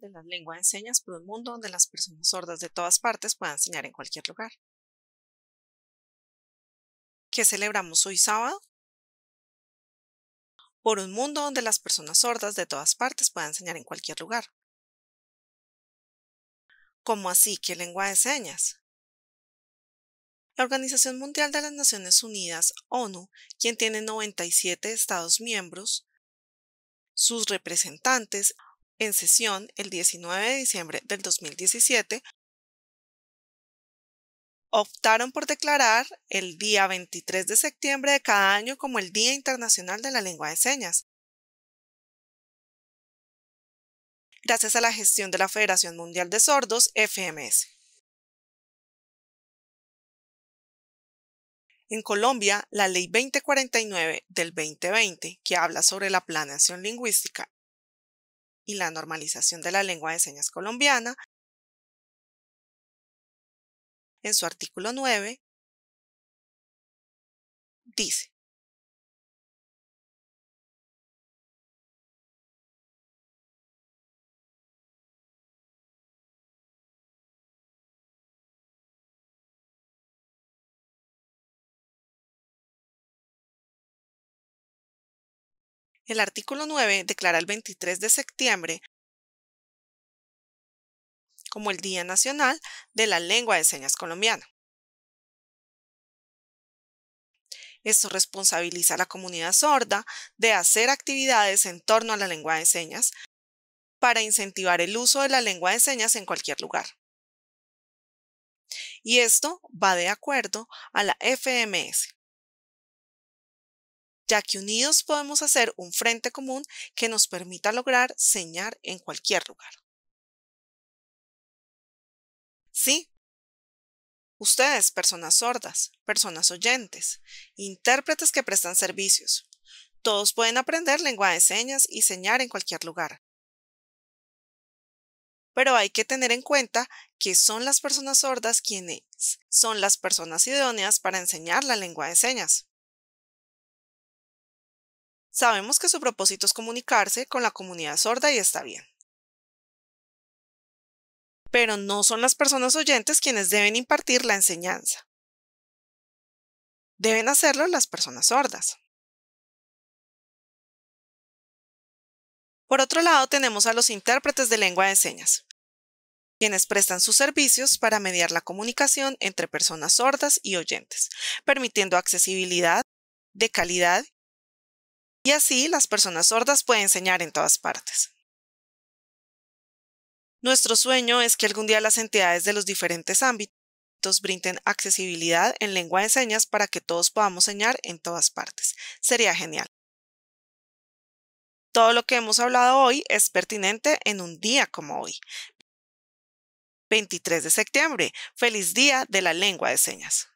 de la Lengua de Señas por un mundo donde las personas sordas de todas partes puedan enseñar en cualquier lugar. ¿Qué celebramos hoy sábado? Por un mundo donde las personas sordas de todas partes puedan enseñar en cualquier lugar. ¿Cómo así? ¿Qué lengua de señas? La Organización Mundial de las Naciones Unidas, ONU, quien tiene 97 Estados miembros, sus representantes en sesión el 19 de diciembre del 2017, optaron por declarar el día 23 de septiembre de cada año como el Día Internacional de la Lengua de Señas. Gracias a la gestión de la Federación Mundial de Sordos, FMS. En Colombia, la Ley 2049 del 2020, que habla sobre la planeación lingüística y la normalización de la lengua de señas colombiana, en su artículo 9, dice, El artículo 9 declara el 23 de septiembre como el Día Nacional de la Lengua de Señas Colombiana. Esto responsabiliza a la comunidad sorda de hacer actividades en torno a la lengua de señas para incentivar el uso de la lengua de señas en cualquier lugar. Y esto va de acuerdo a la FMS, ya que unidos podemos hacer un frente común que nos permita lograr señar en cualquier lugar. Sí, ustedes, personas sordas, personas oyentes, intérpretes que prestan servicios, todos pueden aprender lengua de señas y señar en cualquier lugar. Pero hay que tener en cuenta que son las personas sordas quienes son las personas idóneas para enseñar la lengua de señas. Sabemos que su propósito es comunicarse con la comunidad sorda y está bien. Pero no son las personas oyentes quienes deben impartir la enseñanza. Deben hacerlo las personas sordas. Por otro lado, tenemos a los intérpretes de lengua de señas, quienes prestan sus servicios para mediar la comunicación entre personas sordas y oyentes, permitiendo accesibilidad de calidad y así las personas sordas pueden enseñar en todas partes. Nuestro sueño es que algún día las entidades de los diferentes ámbitos brinden accesibilidad en lengua de señas para que todos podamos enseñar en todas partes. Sería genial. Todo lo que hemos hablado hoy es pertinente en un día como hoy. 23 de septiembre. Feliz Día de la Lengua de Señas.